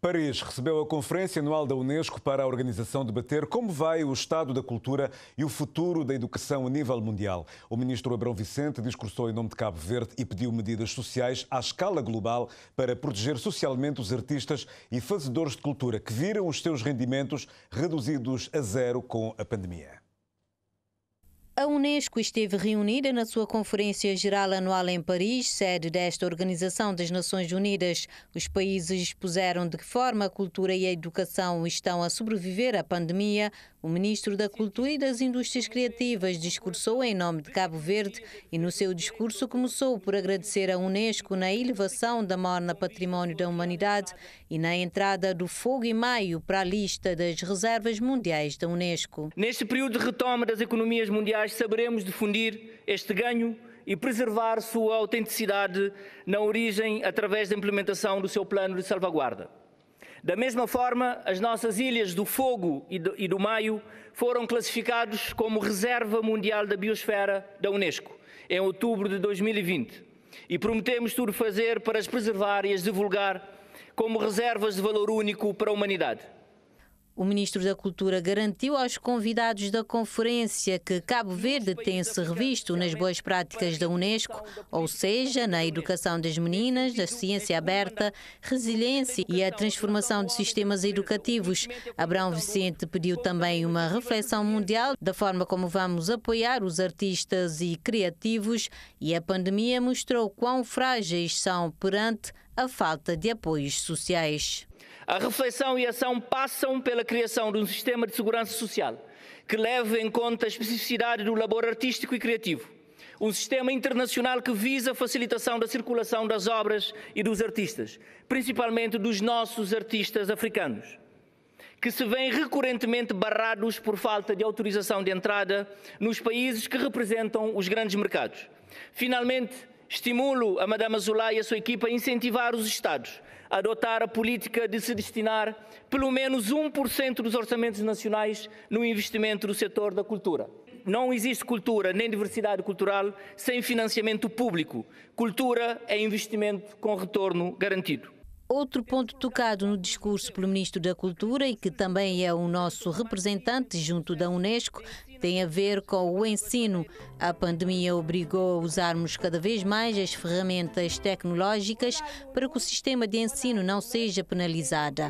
Paris recebeu a Conferência Anual da Unesco para a organização debater como vai o estado da cultura e o futuro da educação a nível mundial. O ministro Abrão Vicente discursou em nome de Cabo Verde e pediu medidas sociais à escala global para proteger socialmente os artistas e fazedores de cultura que viram os seus rendimentos reduzidos a zero com a pandemia. A Unesco esteve reunida na sua Conferência Geral Anual em Paris, sede desta Organização das Nações Unidas. Os países expuseram de que forma a cultura e a educação estão a sobreviver à pandemia. O ministro da Cultura e das Indústrias Criativas discursou em nome de Cabo Verde e, no seu discurso, começou por agradecer à Unesco na elevação da Morna Património da Humanidade e na entrada do Fogo e Maio para a lista das reservas mundiais da Unesco. Neste período de retoma das economias mundiais, quais saberemos difundir este ganho e preservar sua autenticidade na origem através da implementação do seu plano de salvaguarda. Da mesma forma, as nossas ilhas do Fogo e do, Maio foram classificados como Reserva Mundial da Biosfera da Unesco em outubro de 2020 e prometemos tudo fazer para as preservar e as divulgar como reservas de valor único para a humanidade. O ministro da Cultura garantiu aos convidados da conferência que Cabo Verde tem-se revisto nas boas práticas da Unesco, ou seja, na educação das meninas, na ciência aberta, resiliência e a transformação de sistemas educativos. Abrão Vicente pediu também uma reflexão mundial da forma como vamos apoiar os artistas e criativos e a pandemia mostrou quão frágeis são perante a falta de apoios sociais. A reflexão e a ação passam pela criação de um sistema de segurança social que leve em conta a especificidade do labor artístico e criativo. Um sistema internacional que visa a facilitação da circulação das obras e dos artistas, principalmente dos nossos artistas africanos, que se vêem recorrentemente barrados por falta de autorização de entrada nos países que representam os grandes mercados. Finalmente, Estimulo a Madame Azulay e a sua equipa a incentivar os Estados a adotar a política de se destinar pelo menos 1% dos orçamentos nacionais no investimento do setor da cultura. Não existe cultura nem diversidade cultural sem financiamento público. Cultura é investimento com retorno garantido. Outro ponto tocado no discurso pelo Ministro da Cultura e que também é o nosso representante junto da Unesco tem a ver com o ensino. A pandemia obrigou a usarmos cada vez mais as ferramentas tecnológicas para que o sistema de ensino não seja penalizado.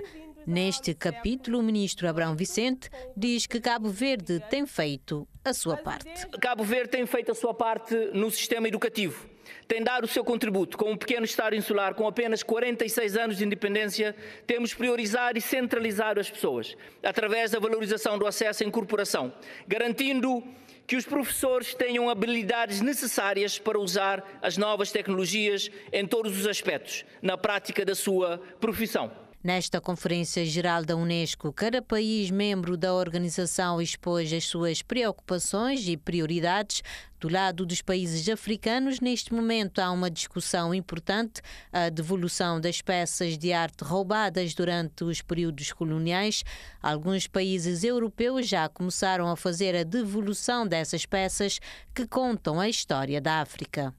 Neste capítulo, o ministro Abrão Vicente diz que Cabo Verde tem feito a sua parte. Cabo Verde tem feito a sua parte no sistema educativo. Tem dado o seu contributo. Com um pequeno Estado insular, com apenas 46 anos de independência, temos priorizado e centralizado as pessoas, através da valorização do acesso à incorporação, garantindo que os professores tenham habilidades necessárias para usar as novas tecnologias em todos os aspectos, na prática da sua profissão. Nesta Conferência Geral da Unesco, cada país membro da organização expôs as suas preocupações e prioridades. Do lado dos países africanos, neste momento há uma discussão importante: a devolução das peças de arte roubadas durante os períodos coloniais. Alguns países europeus já começaram a fazer a devolução dessas peças que contam a história da África.